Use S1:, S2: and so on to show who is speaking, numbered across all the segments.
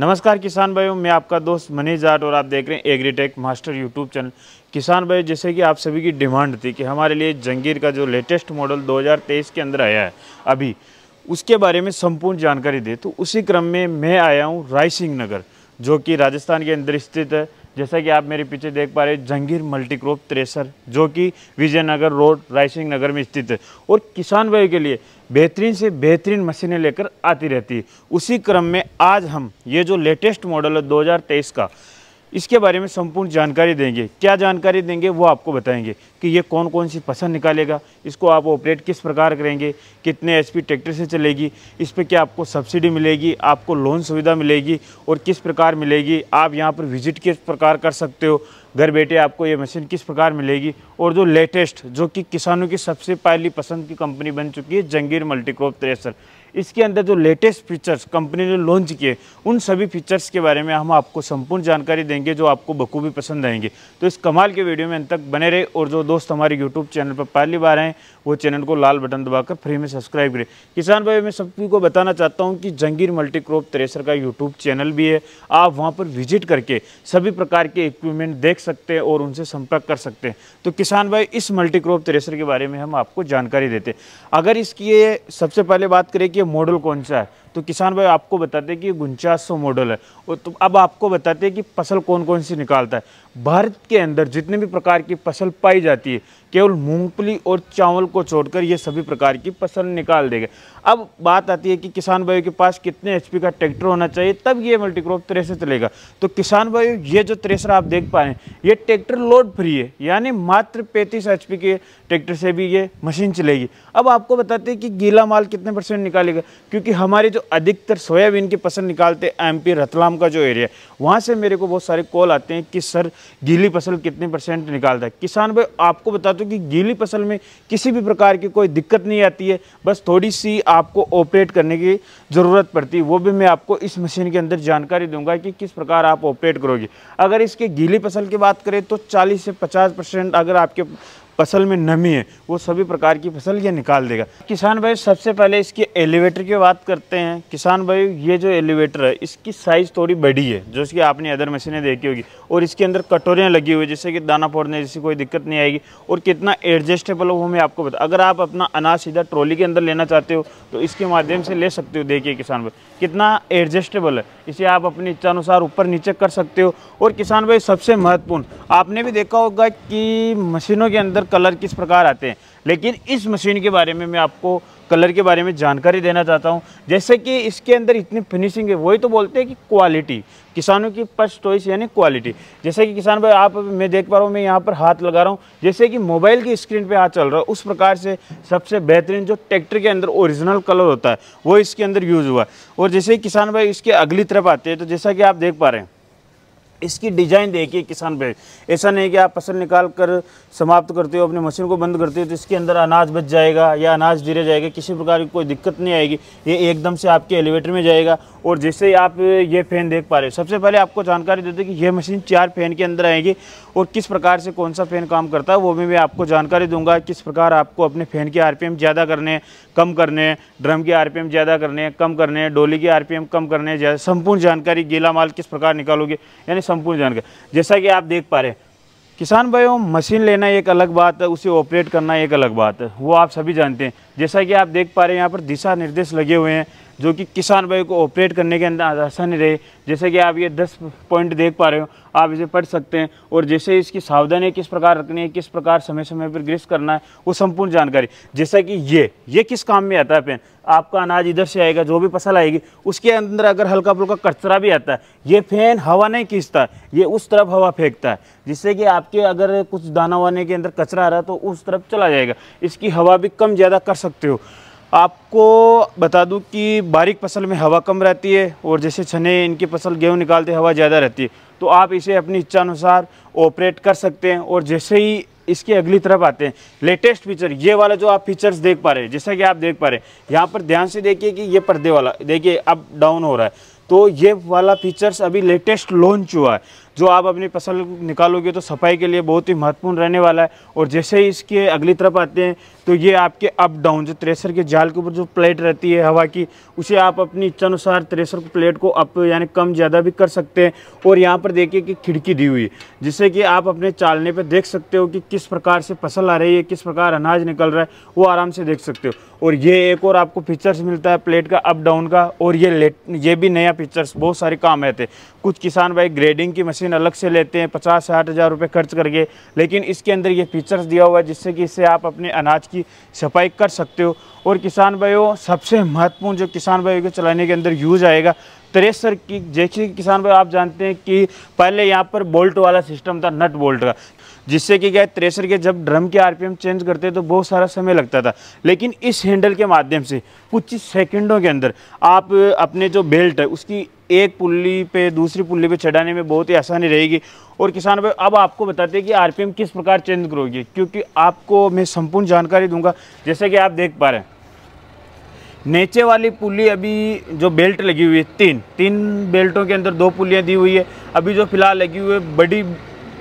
S1: नमस्कार किसान भाइयों मैं आपका दोस्त मनीष जाट और आप देख रहे हैं एग्रीटेक मास्टर यूट्यूब चैनल किसान भाई जैसे कि आप सभी की डिमांड थी कि हमारे लिए जंगीर का जो लेटेस्ट मॉडल 2023 के अंदर आया है अभी उसके बारे में संपूर्ण जानकारी दे तो उसी क्रम में मैं आया हूँ रायसिंह नगर जो कि राजस्थान के अंदर स्थित है जैसा कि आप मेरे पीछे देख पा रहे हैं जंगीर मल्टीक्रॉप थ्रेसर जो कि विजयनगर रोड रायसिंह नगर में स्थित है और किसान भाई के लिए बेहतरीन से बेहतरीन मशीनें लेकर आती रहती है उसी क्रम में आज हम ये जो लेटेस्ट मॉडल है 2023 का इसके बारे में संपूर्ण जानकारी देंगे क्या जानकारी देंगे वो आपको बताएंगे कि ये कौन कौन सी फसल निकालेगा इसको आप ऑपरेट किस प्रकार करेंगे कितने एचपी ट्रैक्टर से चलेगी इस पर क्या आपको सब्सिडी मिलेगी आपको लोन सुविधा मिलेगी और किस प्रकार मिलेगी आप यहाँ पर विजिट किस प्रकार कर सकते हो घर बैठे आपको ये मशीन किस प्रकार मिलेगी और जो लेटेस्ट जो कि किसानों की सबसे पहली पसंद की कंपनी बन चुकी है जंगीर मल्टीक्रॉप थ्रेसर इसके अंदर जो लेटेस्ट फीचर्स कंपनी ने लॉन्च किए उन सभी फीचर्स के बारे में हम आपको संपूर्ण जानकारी देंगे जो आपको बखूबी पसंद आएंगे तो इस कमाल के वीडियो में अंत तक बने रहे और जो दोस्त हमारे यूट्यूब चैनल पर पहली बार आएँ वो चैनल को लाल बटन दबाकर फ्री में सब्सक्राइब करें किसान भाई मैं सभी को बताना चाहता हूँ कि जंगीर मल्टीक्रॉप थ्रेसर का यूट्यूब चैनल भी है आप वहाँ पर विजिट करके सभी प्रकार के इक्विपमेंट देख सकते हैं और उनसे संपर्क कर सकते हैं तो किसान भाई इस मल्टी क्रॉप थ्रेसर के बारे में हम आपको जानकारी देते हैं अगर इसकी ये सबसे पहले बात करें कि मॉडल कौन सा है तो किसान भाई आपको बताते हैं कि गुंचास सौ मॉडल है और तो अब आपको बताते हैं कि फसल कौन कौन सी निकालता है भारत के अंदर जितने भी प्रकार की फसल पाई जाती है केवल मूंगफली और चावल को छोड़कर ये सभी प्रकार की फसल निकाल देगा अब बात आती है कि किसान भाइयों के पास कितने एच का ट्रैक्टर होना चाहिए तब ये मल्टीक्रॉप थ्रेसर चलेगा तो किसान भाइयों ये जो थ्रेसर आप देख पा रहे हैं ये ट्रैक्टर लोड फ्री है यानी मात्र पैंतीस एच के ट्रैक्टर से भी ये मशीन चलेगी अब आपको बताते हैं कि गीला माल कितने परसेंट निकालेगा क्योंकि हमारे जो अधिकतर सोयाबीन की फसल निकालते हैं एम रतलाम का जो एरिया वहाँ से मेरे को बहुत सारे कॉल आते हैं कि सर गीली फसल कितने परसेंट निकालता है किसान भाई आपको बता दो कि गीली फसल में किसी भी प्रकार की कोई दिक्कत नहीं आती है बस थोड़ी सी आपको ऑपरेट करने की ज़रूरत पड़ती है वो भी मैं आपको इस मशीन के अंदर जानकारी दूंगा कि किस प्रकार आप ऑपरेट करोगे अगर इसके गीली फसल की बात करें तो चालीस से पचास अगर आपके फसल में नमी है वो सभी प्रकार की फसल ये निकाल देगा किसान भाई सबसे पहले इसके एलिवेटर की बात करते हैं किसान भाई ये जो एलिवेटर है इसकी साइज़ थोड़ी बड़ी है जो कि आपने अदर मशीनें देखी होगी और इसके अंदर कटोरियाँ लगी हुई जिससे कि दाना फोड़ने जैसी कोई दिक्कत नहीं आएगी और कितना एडजस्टेबल हो मैं आपको बता अगर आप अपना अनाज सीधा ट्रॉली के अंदर लेना चाहते हो तो इसके माध्यम से ले सकते हो देखिए किसान भाई कितना एडजस्टेबल है इसे आप अपनी इच्छानुसार ऊपर नीचे कर सकते हो और किसान भाई सबसे महत्वपूर्ण आपने भी देखा होगा कि मशीनों के अंदर अलग कलर किस प्रकार आते हैं लेकिन इस मशीन के बारे में मैं आपको कलर के बारे में जानकारी देना चाहता हूँ जैसे कि इसके अंदर इतनी फिनिशिंग है वही तो बोलते हैं कि क्वालिटी किसानों की फर्स्ट चॉइस यानी क्वालिटी जैसे कि किसान भाई आप मैं देख पा रहा हूँ मैं यहाँ पर हाथ लगा रहा हूँ जैसे कि मोबाइल की स्क्रीन पे हाथ चल रहा है उस प्रकार से सबसे बेहतरीन जो ट्रैक्टर के अंदर ओरिजिनल कलर होता है वो इसके अंदर यूज़ हुआ और जैसे किसान भाई इसके अगली तरफ आते हैं तो जैसा कि आप देख पा रहे हैं इसकी डिजाइन देखिए किसान पे ऐसा नहीं कि आप फसल निकाल कर समाप्त करते हो अपने मशीन को बंद करते हो तो इसके अंदर अनाज बच जाएगा या अनाज गिरे जाएगा किसी प्रकार की कोई दिक्कत नहीं आएगी ये एकदम से आपके एलिवेटर में जाएगा और जैसे ही आप ये फ़ैन देख पा रहे हो सबसे पहले आपको जानकारी देते कि यह मशीन चार फ़ैन के अंदर आएगी और किस प्रकार से कौन सा फ़ैन काम करता है वो भी मैं आपको जानकारी दूंगा किस प्रकार आपको अपने फ़ैन के आर ज़्यादा करने कम करने ड्रम के आर ज़्यादा करने कम करने डोली के आर कम करने संपूर्ण जानकारी गीला माल किस प्रकार निकालोगे यानी संपूर्ण जानकारी जैसा कि आप देख पा रहे हैं किसान भाइयों मशीन लेना एक अलग बात है उसे ऑपरेट करना एक अलग बात है वो आप सभी जानते हैं जैसा कि आप देख पा रहे हैं यहाँ पर दिशा निर्देश लगे हुए हैं जो कि किसान भाई को ऑपरेट करने के अंदर आसानी रहे जैसे कि आप ये दस पॉइंट देख पा रहे हो आप इसे पढ़ सकते हैं और जैसे इसकी सावधानी किस प्रकार रखनी है किस प्रकार समय समय पर ग्रस्त करना है वो संपूर्ण जानकारी जैसा कि ये ये किस काम में आता है पेन आपका अनाज इधर से आएगा जो भी फसल आएगी उसके अंदर अगर हल्का फुल्का कचरा भी आता है ये फैन हवा नहीं खींचता ये उस तरफ हवा फेंकता है जिससे कि आपके अगर कुछ दाना वाने के अंदर कचरा आ रहा है तो उस तरफ चला जाएगा इसकी हवा भी कम ज़्यादा कर सकते हो आपको बता दूं कि बारीक फसल में हवा कम रहती है और जैसे छने इनकी फसल गेहूं निकालते हवा ज़्यादा रहती है तो आप इसे अपनी इच्छानुसार ऑपरेट कर सकते हैं और जैसे ही इसके अगली तरफ आते हैं लेटेस्ट फीचर ये वाला जो आप फीचर्स देख पा रहे हैं जैसा कि आप देख पा रहे हैं यहाँ पर ध्यान से देखिए कि ये पर्दे वाला देखिए अब डाउन हो रहा है तो ये वाला फीचर्स अभी लेटेस्ट लॉन्च हुआ है जो आप अपनी फसल निकालोगे तो सफाई के लिए बहुत ही महत्वपूर्ण रहने वाला है और जैसे ही इसके अगली तरफ आते हैं तो ये आपके अप डाउन जो थ्रेसर के जाल के ऊपर जो प्लेट रहती है हवा की उसे आप अपनी इच्छानुसार थ्रेसर प्लेट को अप यानी कम ज़्यादा भी कर सकते हैं और यहाँ पर देखिए कि खिड़की दी हुई है जिससे कि आप अपने चालने पर देख सकते हो कि किस प्रकार से फसल आ रही है किस प्रकार अनाज निकल रहा है वो आराम से देख सकते हो और ये एक और आपको फीचर्स मिलता है प्लेट का अप डाउन का और ये लेट ये भी नया फीचर्स बहुत सारे काम रहते हैं कुछ किसान भाई ग्रेडिंग की मशीन अलग से लेते हैं पचास साठ हज़ार रुपये खर्च करके लेकिन इसके अंदर ये फीचर्स दिया हुआ है जिससे कि इससे आप अपने अनाज की की सफाई कर सकते हो और किसान भाइयों सबसे महत्वपूर्ण जो किसान भाइयों के चलाने के अंदर यूज आएगा थ्रेसर की जैसे किसान भाई आप जानते हैं कि पहले यहाँ पर बोल्ट वाला सिस्टम था नट बोल्ट का जिससे कि क्या थ्रेसर के जब ड्रम के आरपीएम चेंज करते तो बहुत सारा समय लगता था लेकिन इस हैंडल के माध्यम से कुछ सेकंडों के अंदर आप अपने जो बेल्ट है उसकी एक पुल्ली पे दूसरी पुल्ली पे चढ़ाने में बहुत ही आसानी रहेगी और किसान भाई अब आपको बताते हैं कि आरपीएम किस प्रकार चेंज करोगे क्योंकि आपको मैं संपूर्ण जानकारी दूंगा जैसे कि आप देख पा रहे हैं नीचे वाली पुल्ली अभी जो बेल्ट लगी हुई है तीन तीन बेल्टों के अंदर दो पुलियाँ दी हुई है अभी जो फिलहाल लगी हुई है बड़ी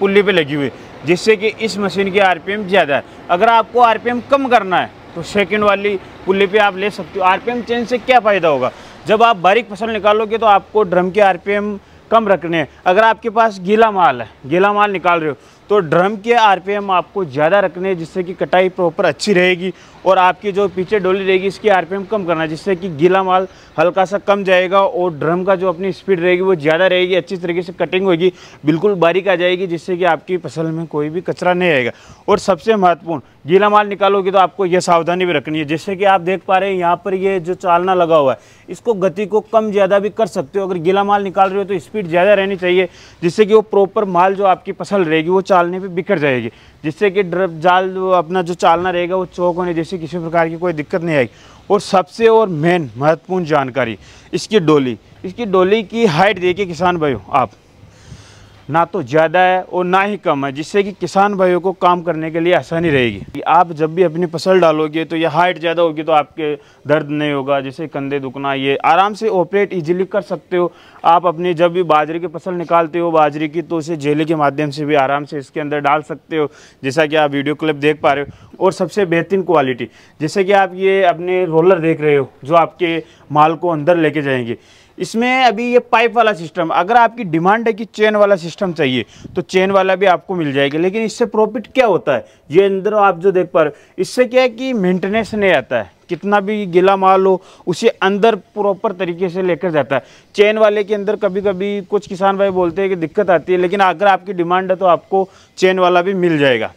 S1: पुल्ली पर लगी हुई है जिससे कि इस मशीन की आर ज़्यादा है अगर आपको आर कम करना है तो सेकेंड वाली पुल्ली पर आप ले सकते हो आर चेंज से क्या फ़ायदा होगा जब आप बारीक फसल निकालोगे तो आपको ड्रम के आरपीएम कम रखने हैं अगर आपके पास गीला माल है गीला माल निकाल रहे हो तो ड्रम के आरपीएम आपको ज़्यादा रखने हैं जिससे कि कटाई प्रॉपर अच्छी रहेगी और आपकी जो पीछे डोली रहेगी इसकी आरपीएम कम करना जिससे कि गीला माल हल्का सा कम जाएगा और ड्रम का जो अपनी स्पीड रहेगी वो ज़्यादा रहेगी अच्छी तरीके से कटिंग होगी बिल्कुल बारीक आ जाएगी जिससे कि आपकी फसल में कोई भी कचरा नहीं आएगा और सबसे महत्वपूर्ण गीला माल निकालोगे तो आपको यह सावधानी भी रखनी है जैसे कि आप देख पा रहे हैं यहाँ पर ये जो चालना लगा हुआ है इसको गति को कम ज़्यादा भी कर सकते हो अगर गीला माल निकाल रहे हो तो स्पीड ज़्यादा रहनी चाहिए जिससे कि वो प्रॉपर माल जो आपकी फसल रहेगी वो चालने पर बिखर जाएगी जिससे कि ड्रप जाल अपना जो चालना रहेगा वो चौक होने जैसे इसकी किसी प्रकार की कोई दिक्कत नहीं आएगी और सबसे और मेन महत्वपूर्ण जानकारी इसकी डोली इसकी डोली की हाइट देखिए किसान भाई आप ना तो ज़्यादा है और ना ही कम है जिससे कि किसान भाइयों को काम करने के लिए आसानी रहेगी आप जब भी अपनी फसल डालोगे तो यह हाइट ज़्यादा होगी तो आपके दर्द नहीं होगा जैसे कंधे दुखना ये आराम से ऑपरेट इजीली कर सकते हो आप अपनी जब भी बाजरे की फसल निकालते हो बाजरे की तो उसे जेले के माध्यम से भी आराम से इसके अंदर डाल सकते हो जैसा कि आप वीडियो क्लिप देख पा रहे हो और सबसे बेहतरीन क्वालिटी जैसे कि आप ये अपने रोलर देख रहे हो जो आपके माल को अंदर लेके जाएंगे इसमें अभी ये पाइप वाला सिस्टम अगर आपकी डिमांड है कि चेन वाला सिस्टम चाहिए तो चेन वाला भी आपको मिल जाएगा लेकिन इससे प्रॉफिट क्या होता है ये अंदर आप जो देख पा रहे हो इससे क्या है कि मेंटेनेंस नहीं आता है कितना भी गीला माल हो उसे अंदर प्रॉपर तरीके से लेकर जाता है चेन वाले के अंदर कभी कभी कुछ किसान भाई बोलते हैं कि दिक्कत आती है लेकिन अगर आपकी डिमांड है तो आपको चेन वाला भी मिल जाएगा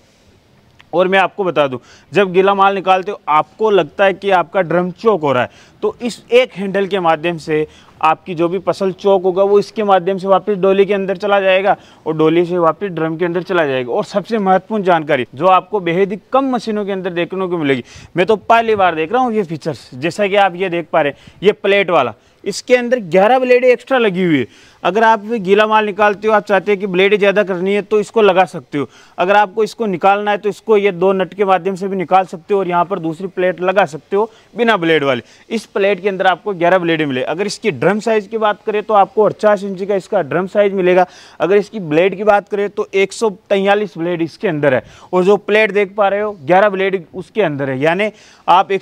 S1: और मैं आपको बता दूं जब गीला माल निकालते हो आपको लगता है कि आपका ड्रम चौक हो रहा है तो इस एक हैंडल के माध्यम से आपकी जो भी फसल चौक होगा वो इसके माध्यम से वापस डोली के अंदर चला जाएगा और डोली से वापस ड्रम के अंदर चला जाएगा और सबसे महत्वपूर्ण जानकारी जो आपको बेहद ही कम मशीनों के अंदर देखने को मिलेगी मैं तो पहली बार देख रहा हूँ ये फीचर्स जैसा कि आप ये देख पा रहे हैं ये प्लेट वाला इसके अंदर ग्यारह ब्लेडें एक्स्ट्रा लगी हुई है अगर आप गीला माल निकालते हो आप चाहते हो कि ब्लेड ज़्यादा करनी है तो इसको लगा सकते हो अगर आपको इसको निकालना है तो इसको ये दो नट के माध्यम से भी निकाल सकते हो और यहाँ पर दूसरी प्लेट लगा सकते हो बिना ब्लेड वाले इस प्लेट के अंदर आपको ग्यारह ब्लेड मिले अगर इसकी ड्रम साइज़ की बात करें तो आपको अड़चास इंच का इसका ड्रम साइज़ मिलेगा अगर इसकी ब्लेड की बात करें तो एक ब्लेड इसके अंदर है और जो प्लेट देख पा रहे हो ग्यारह ब्लेड उसके अंदर है यानी आप एक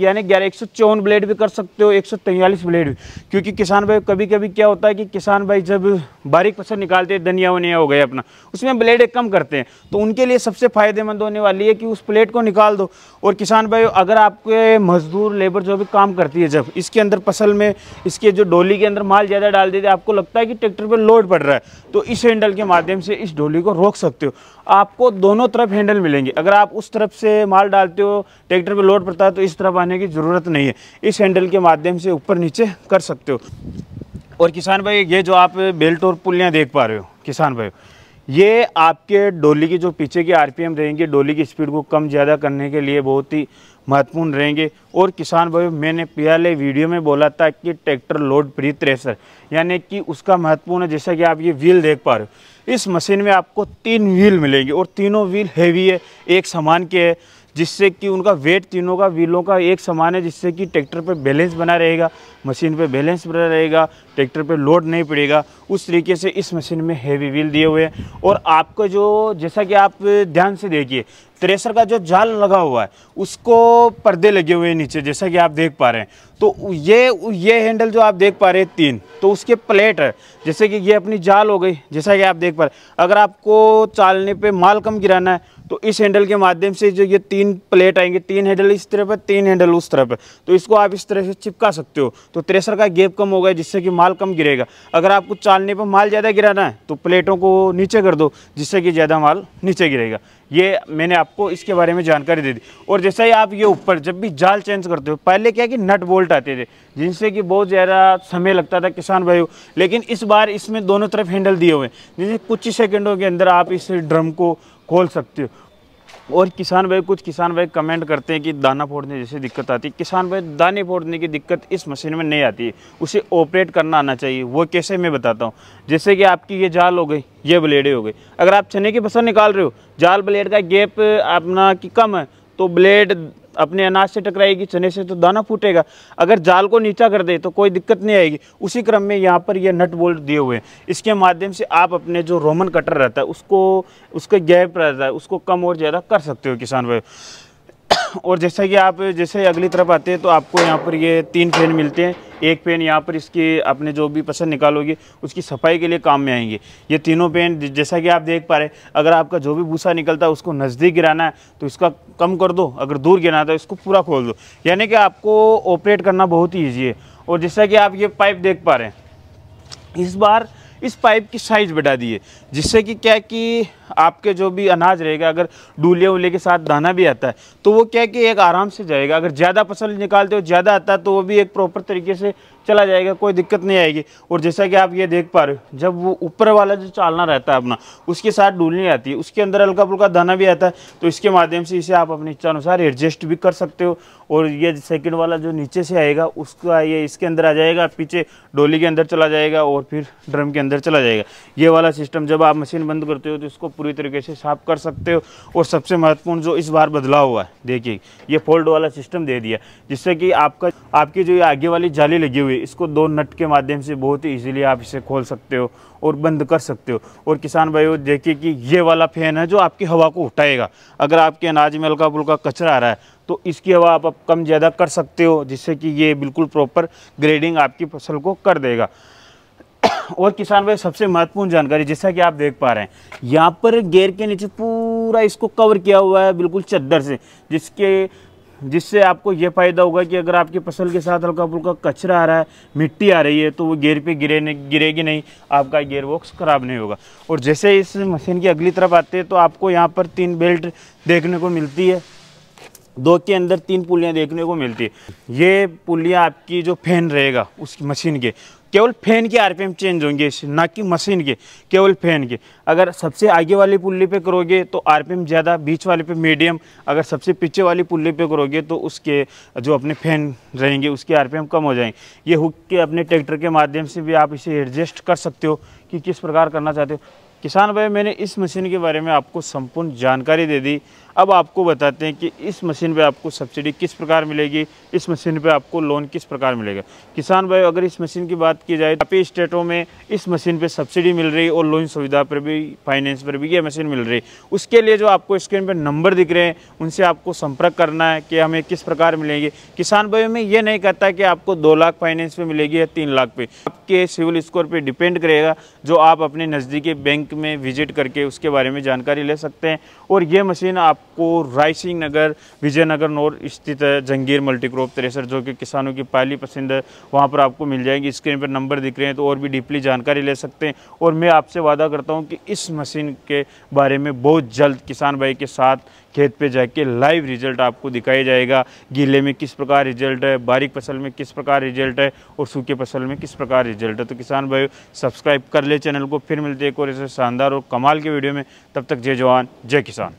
S1: यानी ग्यारह एक ब्लेड भी कर सकते हो एक ब्लेड भी क्योंकि किसान भाई कभी कभी क्या होता है कि किसान भाई जब बारीक फसल निकालते हैं धनिया वनिया हो गया अपना उसमें ब्लेड कम करते हैं तो उनके लिए सबसे फ़ायदेमंद होने वाली है कि उस प्लेट को निकाल दो और किसान भाई अगर आपके मजदूर लेबर जो भी काम करती है जब इसके अंदर फसल में इसके जो डोली के अंदर माल ज़्यादा डाल देते आपको लगता है कि ट्रैक्टर पर लोड पड़ रहा है तो इस हैंडल के माध्यम से इस डोली को रोक सकते हो आपको दोनों तरफ हैंडल मिलेंगे अगर आप उस तरफ से माल डालते हो ट्रैक्टर पर लोड पड़ता है तो इस तरफ आने की ज़रूरत नहीं है इस हैंडल के माध्यम से ऊपर नीचे कर सकते हो और किसान भाई ये जो आप बेल्ट और पुलियाँ देख पा रहे हो किसान भाई ये आपके डोली की जो पीछे की आरपीएम रहेंगे डोली की स्पीड को कम ज़्यादा करने के लिए बहुत ही महत्वपूर्ण रहेंगे और किसान भाई मैंने पहले वीडियो में बोला था कि ट्रैक्टर लोड प्री थ्रेसर यानी कि उसका महत्वपूर्ण है जैसा कि आप ये व्हील देख पा रहे हो इस मशीन में आपको तीन व्हील मिलेंगे और तीनों व्हील हैवी है एक सामान के है जिससे कि उनका वेट तीनों का व्हीलों का एक समान है जिससे कि ट्रैक्टर पर बैलेंस बना रहेगा मशीन पर बैलेंस बना रहेगा ट्रैक्टर पर लोड नहीं पड़ेगा उस तरीके से इस मशीन में हैवी व्हील दिए हुए हैं और आपका जो जैसा कि आप ध्यान से देखिए थ्रेसर का जो जाल लगा हुआ है उसको पर्दे लगे हुए हैं नीचे जैसा कि आप देख पा रहे हैं तो ये ये हैंडल जो आप देख पा रहे हैं तीन तो उसके प्लेट है जैसे कि ये अपनी जाल हो गई जैसा कि आप देख पा रहे अगर आपको चालने पे माल कम गिराना है तो इस हैंडल के माध्यम से जो ये तीन प्लेट आएंगे तीन हैंडल इस तरह पर तीन हैंडल उस तरफ पर तो इसको आप इस तरह से चिपका सकते हो तो थ्रेसर का गेप कम होगा जिससे कि माल कम गिरेगा अगर आपको चालने पर माल ज़्यादा गिराना है तो प्लेटों को नीचे कर दो जिससे कि ज़्यादा माल नीचे गिरेगा ये मैंने आपको इसके बारे में जानकारी दे दी और जैसा ही आप ये ऊपर जब भी जाल चेंज करते हो पहले क्या कि नट बोल्ट आते थे जिनसे कि बहुत ज़्यादा समय लगता था किसान भाइयों लेकिन इस बार इसमें दोनों तरफ हैंडल दिए हुए हैं जिनसे कुछ ही सेकेंडों के अंदर आप इस ड्रम को खोल सकते हो और किसान भाई कुछ किसान भाई कमेंट करते हैं कि दाना फोड़ने जैसे दिक्कत आती है किसान भाई दाने फोड़ने की दिक्कत इस मशीन में नहीं आती उसे ऑपरेट करना आना चाहिए वो कैसे मैं बताता हूँ जैसे कि आपकी ये जाल हो गई ये ब्लेडें हो गई अगर आप चने की फसल निकाल रहे हो जाल ब्लेड का गैप अपना कि कम है तो ब्लेड अपने अनाज से टकराएगी चने से तो दाना फूटेगा अगर जाल को नीचा कर दे तो कोई दिक्कत नहीं आएगी उसी क्रम में यहाँ पर यह नट बोल्ट दिए हुए हैं इसके माध्यम से आप अपने जो रोमन कटर रहता है उसको उसका गैप रहता है उसको कम और ज़्यादा कर सकते हो किसान भाई और जैसा कि आप जैसे अगली तरफ आते हैं तो आपको यहाँ पर ये तीन पेन मिलते हैं एक पेन यहाँ पर इसकी आपने जो भी पसंद निकालोगे उसकी सफाई के लिए काम में आएंगे ये तीनों पेन जैसा कि आप देख पा रहे हैं अगर आपका जो भी भूसा निकलता है उसको नज़दीक गिराना है तो इसका कम कर दो अगर दूर गिराना है तो इसको पूरा खोल दो यानी कि आपको ऑपरेट करना बहुत ही ईजी है और जैसा कि आप ये पाइप देख पा रहे हैं इस बार इस पाइप की साइज़ बढ़ा दी जिससे कि क्या कि आपके जो भी अनाज रहेगा अगर डूलिया उले के साथ दाना भी आता है तो वो क्या है कि एक आराम से जाएगा अगर ज़्यादा फसल निकालते हो ज़्यादा आता है तो वो भी एक प्रॉपर तरीके से चला जाएगा कोई दिक्कत नहीं आएगी और जैसा कि आप ये देख पा रहे हो जब वो ऊपर वाला जो चालना रहता है अपना उसके साथ डूलनी आती है उसके अंदर हल्का फुल्का दाना भी आता है तो इसके माध्यम से इसे आप अपनी इच्छा अनुसार एडजस्ट भी कर सकते हो और ये सेकंड वाला जो नीचे से आएगा उसका ये इसके अंदर आ जाएगा पीछे डोली के अंदर चला जाएगा और फिर ड्रम के अंदर चला जाएगा ये वाला सिस्टम जब आप मशीन बंद करते हो तो इसको पूरी तरीके से साफ कर सकते हो और सबसे महत्वपूर्ण जो इस बार बदलाव हुआ है देखिए ये फोल्ड वाला सिस्टम दे दिया जिससे कि आपका आपकी जो ये आगे वाली जाली लगी हुई है इसको दो नट के माध्यम से बहुत ही ईजिली आप इसे खोल सकते हो और बंद कर सकते हो और किसान भाई देखिए कि ये वाला फैन है जो आपकी हवा को उठाएगा अगर आपके अनाज में हल्का फुल्का कचरा आ रहा है तो इसकी हवा आप कम ज़्यादा कर सकते हो जिससे कि ये बिल्कुल प्रॉपर ग्रेडिंग आपकी फसल को कर देगा और किसान भाई सबसे महत्वपूर्ण जानकारी जैसा कि आप देख पा रहे हैं यहाँ पर गेयर के नीचे पूरा इसको कवर किया हुआ है बिल्कुल चद्दर से जिसके जिससे आपको ये फ़ायदा होगा कि अगर आपकी फसल के साथ हल्का फुल्का कचरा आ रहा है मिट्टी आ रही है तो वो गेयर पे गिरे नहीं गिरेगी नहीं आपका गेयर बॉक्स ख़राब नहीं होगा और जैसे इस मशीन की अगली तरफ आते हैं तो आपको यहाँ पर तीन बेल्ट देखने को मिलती है दो के अंदर तीन पुलियाँ देखने को मिलती है ये पुलियाँ आपकी जो फैन रहेगा उस मशीन के केवल फैन के आरपीएम चेंज होंगे ना कि मशीन के केवल फैन के अगर सबसे आगे वाली पुल्ली पे करोगे तो आरपीएम ज़्यादा बीच वाले पे मीडियम अगर सबसे पीछे वाली पुल्ली पे करोगे तो उसके जो अपने फैन रहेंगे उसके आरपीएम कम हो जाएंगे ये हुक के अपने ट्रैक्टर के माध्यम से भी आप इसे एडजस्ट कर सकते हो कि किस प्रकार करना चाहते हो किसान भाई मैंने इस मशीन के बारे में आपको संपूर्ण जानकारी दे दी अब आपको बताते हैं कि इस मशीन पे आपको सब्सिडी किस प्रकार मिलेगी इस मशीन पे आपको लोन किस प्रकार मिलेगा किसान भाई अगर इस मशीन की बात की जाए काफ़ी स्टेटों में इस मशीन पे सब्सिडी मिल रही है और लोन सुविधा पर भी फाइनेंस पर भी ये मशीन मिल रही है उसके लिए जो आपको स्क्रीन पर नंबर दिख रहे हैं उनसे आपको संपर्क करना है कि हमें किस प्रकार मिलेंगे किसान भाई में ये नहीं कहता कि आपको दो लाख फाइनेंस पर मिलेगी या तीन लाख पे आपके सिविल स्कोर पर डिपेंड करेगा जो आप अपने नज़दीकी बैंक में विजिट करके उसके बारे में जानकारी ले सकते हैं और ये मशीन आप आपको रायसिंग नगर विजयनगर नोर स्थित जंगीर क्रॉप थ्रेसर जो कि किसानों की पहली पसंद है वहाँ पर आपको मिल जाएगी स्क्रीन पर नंबर दिख रहे हैं तो और भी डीपली जानकारी ले सकते हैं और मैं आपसे वादा करता हूँ कि इस मशीन के बारे में बहुत जल्द किसान भाई के साथ खेत पे जाके लाइव रिजल्ट आपको दिखाया जाएगा गीले में किस प्रकार रिजल्ट है बारीक फसल में किस प्रकार रिजल्ट है और सूखे फसल में किस प्रकार रिजल्ट है तो किसान भाई सब्सक्राइब कर ले चैनल को फिर मिलते एक और ऐसे शानदार और कमाल के वीडियो में तब तक जय जवान जय किसान